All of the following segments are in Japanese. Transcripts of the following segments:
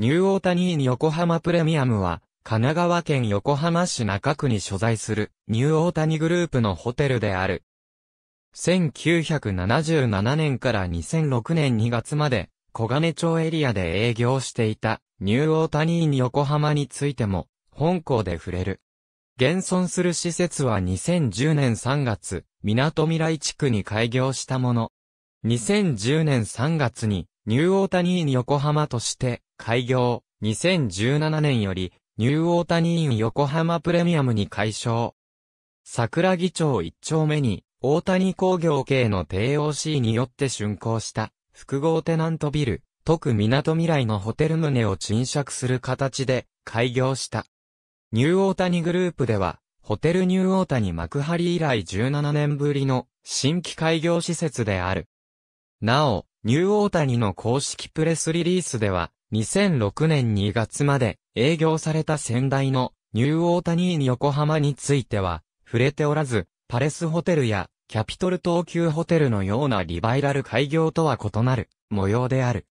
ニューオータニーに横浜プレミアムは、神奈川県横浜市中区に所在するニューオータニグループのホテルである。1977年から2006年2月まで、小金町エリアで営業していたニューオータニーに横浜についても、本校で触れる。現存する施設は2010年3月、港未来地区に開業したもの。2010年3月に、ニューオータニーに横浜として、開業、2017年より、ニューオータニイン横浜プレミアムに改称。桜木町一丁目に、大谷工業系の TOC によって竣工した複合テナントビル、特港未来のホテル棟を賃借する形で開業した。ニューオータニグループでは、ホテルニューオータニ幕張以来17年ぶりの新規開業施設である。なお、ニューオータニの公式プレスリリースでは、2006年2月まで営業された仙台のニューオータニーニ横浜については触れておらず、パレスホテルやキャピトル東急ホテルのようなリバイラル開業とは異なる模様である。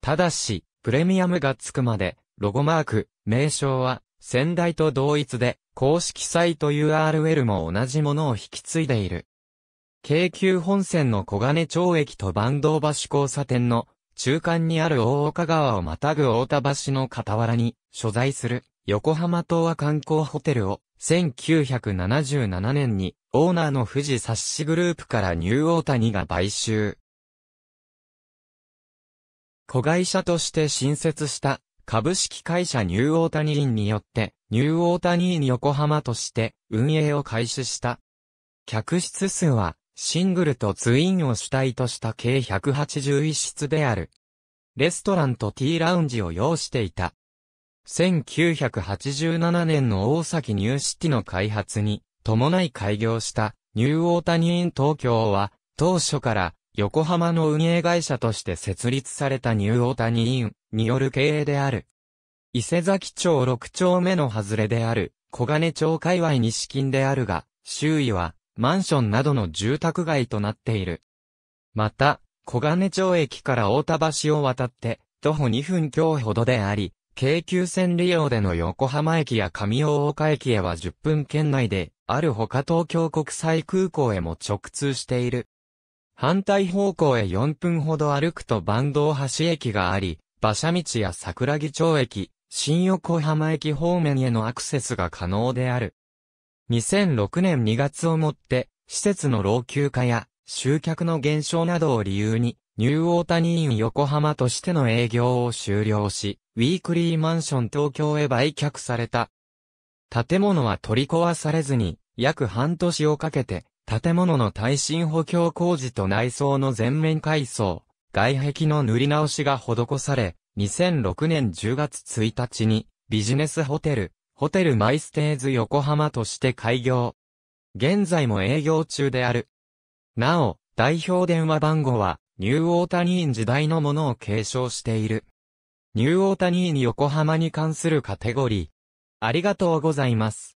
ただし、プレミアムがつくまで、ロゴマーク、名称は仙台と同一で、公式サイト URL も同じものを引き継いでいる。京急本線の小金町駅と坂東橋交差点の中間にある大岡川をまたぐ大田橋の傍らに所在する横浜東和観光ホテルを1977年にオーナーの富士冊子グループからニューオータニが買収。子会社として新設した株式会社ニューオータニンによってニューオータニン横浜として運営を開始した。客室数はシングルとツインを主体とした計181室である。レストランとティーラウンジを要していた。1987年の大崎ニューシティの開発に伴い開業したニューオータニーン東京は当初から横浜の運営会社として設立されたニューオータニーンによる経営である。伊勢崎町6丁目の外れである小金町界隈に資金であるが周囲はマンションなどの住宅街となっている。また、小金町駅から大田橋を渡って、徒歩2分強ほどであり、京急線利用での横浜駅や上大岡駅へは10分圏内で、あるほか東京国際空港へも直通している。反対方向へ4分ほど歩くと坂東橋駅があり、馬車道や桜木町駅、新横浜駅方面へのアクセスが可能である。2006年2月をもって、施設の老朽化や集客の減少などを理由に、ニューオータニーン横浜としての営業を終了し、ウィークリーマンション東京へ売却された。建物は取り壊されずに、約半年をかけて、建物の耐震補強工事と内装の全面改装、外壁の塗り直しが施され、2006年10月1日に、ビジネスホテル、ホテルマイステーズ横浜として開業。現在も営業中である。なお、代表電話番号は、ニューオータニーン時代のものを継承している。ニューオータニーン横浜に関するカテゴリー。ありがとうございます。